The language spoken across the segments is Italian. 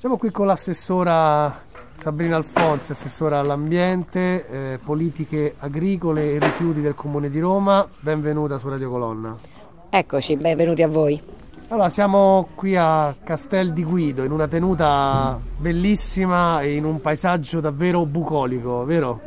Siamo qui con l'assessora Sabrina Alfonsi, assessora all'ambiente, eh, politiche agricole e rifiuti del Comune di Roma. Benvenuta su Radio Colonna. Eccoci, benvenuti a voi. Allora, siamo qui a Castel di Guido, in una tenuta bellissima e in un paesaggio davvero bucolico, vero?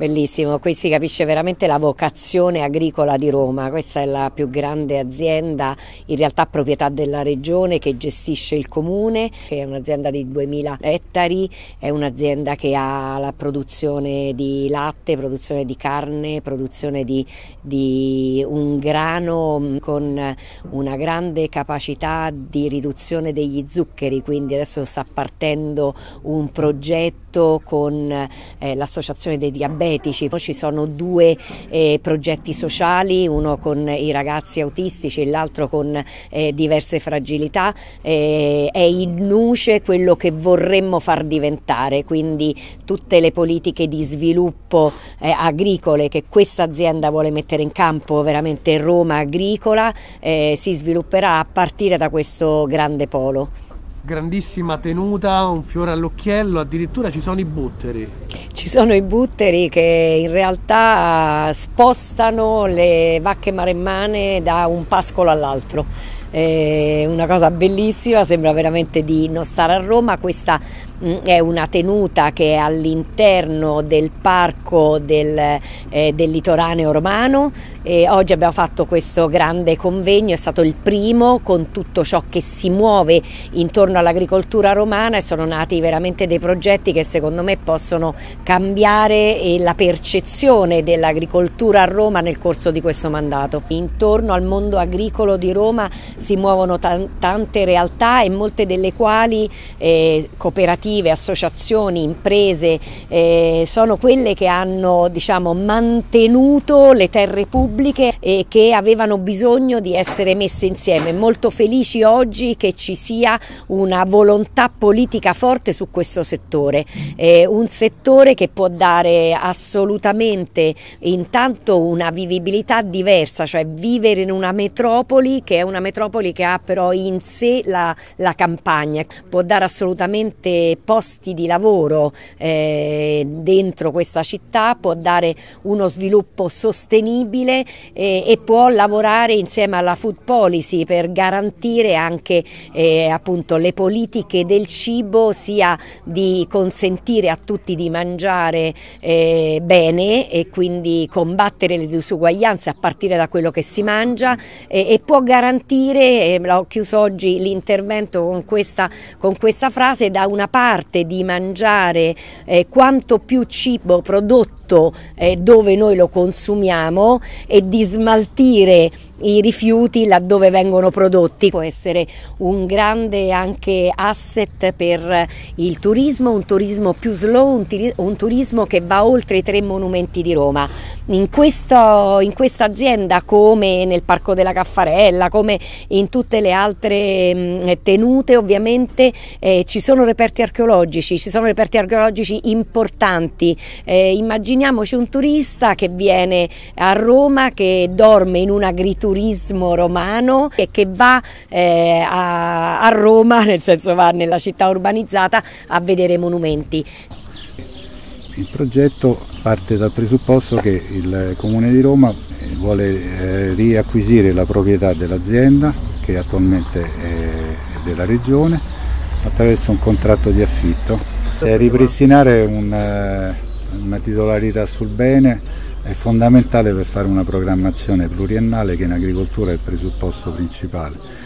Bellissimo, qui si capisce veramente la vocazione agricola di Roma, questa è la più grande azienda in realtà proprietà della regione che gestisce il comune, è un'azienda di 2000 ettari, è un'azienda che ha la produzione di latte, produzione di carne, produzione di, di un grano mm, con una grande capacità di riduzione degli zuccheri, quindi adesso sta partendo un progetto con eh, l'associazione dei diabeti estetici, poi ci sono due eh, progetti sociali, uno con i ragazzi autistici e l'altro con eh, diverse fragilità, eh, è in nuce quello che vorremmo far diventare, quindi tutte le politiche di sviluppo eh, agricole che questa azienda vuole mettere in campo, veramente Roma agricola, eh, si svilupperà a partire da questo grande polo grandissima tenuta, un fiore all'occhiello, addirittura ci sono i butteri. Ci sono i butteri che in realtà spostano le vacche maremmane da un pascolo all'altro eh, una cosa bellissima, sembra veramente di non stare a Roma, questa mm, è una tenuta che è all'interno del parco del, eh, del litoraneo romano, e oggi abbiamo fatto questo grande convegno, è stato il primo con tutto ciò che si muove intorno all'agricoltura romana e sono nati veramente dei progetti che secondo me possono cambiare eh, la percezione dell'agricoltura a Roma nel corso di questo mandato. Intorno al mondo agricolo di Roma si muovono tante realtà e molte delle quali eh, cooperative, associazioni, imprese eh, sono quelle che hanno diciamo, mantenuto le terre pubbliche e che avevano bisogno di essere messe insieme. Molto felici oggi che ci sia una volontà politica forte su questo settore, eh, un settore che può dare assolutamente intanto una vivibilità diversa, cioè vivere in una metropoli che è una metropoli metropoli che ha però in sé la, la campagna, può dare assolutamente posti di lavoro eh, dentro questa città, può dare uno sviluppo sostenibile eh, e può lavorare insieme alla food policy per garantire anche eh, appunto le politiche del cibo sia di consentire a tutti di mangiare eh, bene e quindi combattere le disuguaglianze a partire da quello che si mangia eh, e può garantire bene, ehm, ho chiuso oggi l'intervento con questa, con questa frase, da una parte di mangiare eh, quanto più cibo prodotto tutto eh, dove noi lo consumiamo e di smaltire i rifiuti laddove vengono prodotti. Può essere un grande anche asset per il turismo, un turismo più slow, un, turismo che va oltre i tre monumenti di Roma. In, questa azienda, come nel Parco della Caffarella, come in tutte le altre tenute, ovviamente eh, ci sono reperti archeologici, ci sono reperti archeologici importanti. Eh, immaginate immaginiamoci un turista che viene a Roma, che dorme in un agriturismo romano e che va eh, a, a Roma, nel senso va nella città urbanizzata, a vedere monumenti. Il progetto parte dal presupposto che il Comune di Roma eh, vuole eh, riacquisire la proprietà dell'azienda che attualmente è della Regione attraverso un contratto di affitto, ripristinare un, eh, una titolarità sul bene è fondamentale per fare una programmazione pluriennale che in agricoltura è il presupposto principale.